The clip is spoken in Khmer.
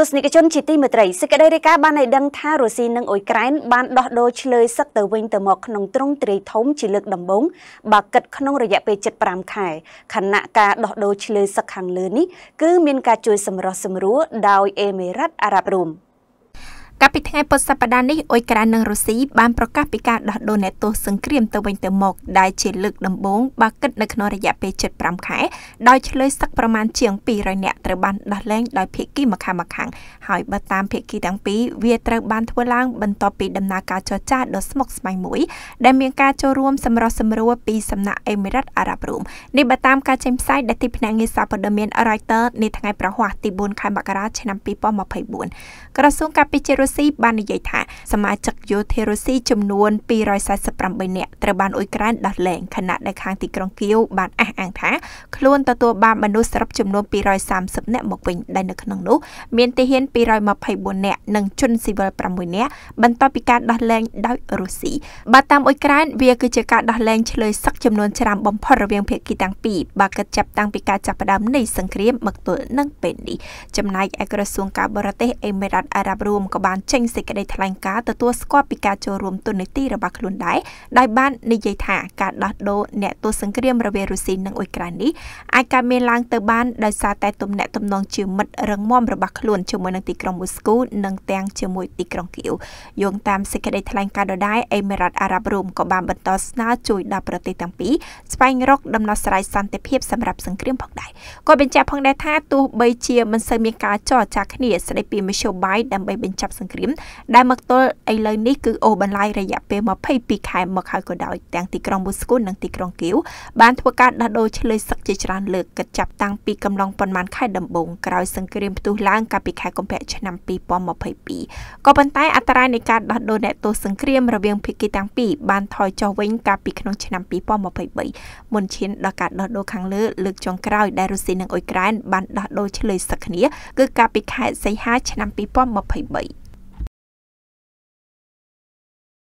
ទស្សនិកជនជាទីមេត្រីសេចក្តីរាយការណ៍បានឲ្យដឹងថារុស្ស៊ីនិងអ៊ុយក្រែនបានដោះដូរឆ្លើយសឹកទៅវិញទៅមកក្នុងទ្រង់ទ្រាយធំជាលើកដំបូងបើគិតក្នុងរយៈពេល75ខែខណៈការដោះដូរឆ្លើយសឹកខាងលើនេះ គឺមានការជួយសម្រោះសម្រួលដោយអេមីរ៉ាត់អារ៉ាប់រួម។កាលពីថ្ងៃពុធសប្តាហ៍នេះអ៊ុយក្រែននិងរុស្ស៊ីបានប្រកាសពីការដោះដូរអ្នកទោសសង្គ្រាមទៅវិញទៅមក ដែលជាលើកដំបូងបើគិតនៅក្នុងរយៈពេល75ខែដោយឆ្លើយសឹកប្រមាណជាង200នាក់ត្រូវបានដោះលែងដោយភាគីម្ខាងម្ខាងហើយបើតាមភាគីទាំងពីរវាត្រូវបានធ្វើឡើងបន្ទាប់ពីដំណើរការចរចាដ៏ស្មុគស្មាញមួយ ដែលមានការចូលរួមសម្រុះសម្រួលពីសំណាក់អេមីរ៉ាត់អារ៉ាប់រួមនេះបើតាមការចេញផ្សាយដែលទីភ្នាក់ងារសារព័ត៌មាន Reuters នាថ្ងៃប្រហ័សទី4ខែមករាឆ្នាំ2024ក្រសួងការពារជាតិស៊ីបាននិយាយថាសមាជិកយោធារុស្ស៊ីចំនួន248នាក់ត្រូវបានអ៊ុយក្រែនដោះលែងខណៈដែលខាងទីក្រុងគៀវបានអះអាងថាខ្លួនទទួលបានមនុស្សសរុបចំនួន230នាក់មកវិញដែលនៅក្នុងនោះមានទាហាន224នាក់និងជនស៊ីវិល6នាក់បន្ទាប់ពីការដោះលែងដោយរុស្ស៊ីបើតាមអ៊ុយក្រែនវាគឺជាការដោះលែងឆ្លើយសឹកចំនួនច្រើនបំផុតរវាងភាគីទាំងពីរបើកិត្តចាប់តាំងពីការចាប់ផ្ដើមនៃសង្គ្រាមមកទល់នឹងពេលនេះចំណែកឯក្រសួងការបរទេសអេមីរ៉ាតអារ៉ាប់រួមក៏បានបានចេញសេចក្តីថ្លែងការណ៍ទទួលស្គាល់ពីការចូលរួមទុននីតិរបស់ខ្លួនដែរដោយបាននិយាយថាការដោះដូរអ្នកទស្សសង្គ្រាមរវាងរុស្ស៊ីនិងអ៊ុយក្រែននេះអាចកើតមានឡើងទៅបានដោយសារតែទំនាក់ទំនងជាមិត្តរឹងមាំរបស់ខ្លួនជាមួយនឹងទីក្រុងមូស្គូនិងទាំងជាមួយទីក្រុងគៀវយោងតាមសេចក្តីថ្លែងការណ៍ដដែលអេមីរ៉ាតអារ៉ាប់រួមក៏បានបន្តស្នើជួយដល់ប្រទេសទាំងពីរស្វែងរក ដំណោះស្រាយសន្តិភាពសម្រាប់សង្គ្រាមផងដែរគាត់បញ្ជាក់ផងដែរថាទោះបីជាមិនសូវមានការចរចាគ្នាស្តីពីមធ្យោបាយដើម្បីបញ្ចប់សង្ង្គ្រាមដែលមកទល់ឥឡូវនេះគឺអូសបន្លាយរយៈពេល22ខែមកហើយក៏ដោយទាំងទីក្រុងមូស្គូនិងទីក្រុងគៀវបានធ្វើការដោះដូរឆ្លើយសឹកជាច្រើនលើកកិតចាប់តាំងពីកំឡុងប៉ុន្មានខែ ដំបូងក្រោយសង្គ្រាមផ្ទុះឡើងកាលពីខែកុម្ភៈឆ្នាំ2022ក៏ប៉ុន្តែ អត្រានៃការដោះដូរអ្នកទោសសង្គ្រាមរវាងភាគីទាំងពីរបានថយចុះវិញកាលពីក្នុងឆ្នាំ2023មុនឈានដល់ការដោះដូរខាងលើលើកចុងក្រោយដែលរុស្ស៊ីនិងអ៊ុយក្រែនបានដោះដូរឆ្លើយសឹកគ្នាគឺកាលពីខែសីហាឆ្នាំ2023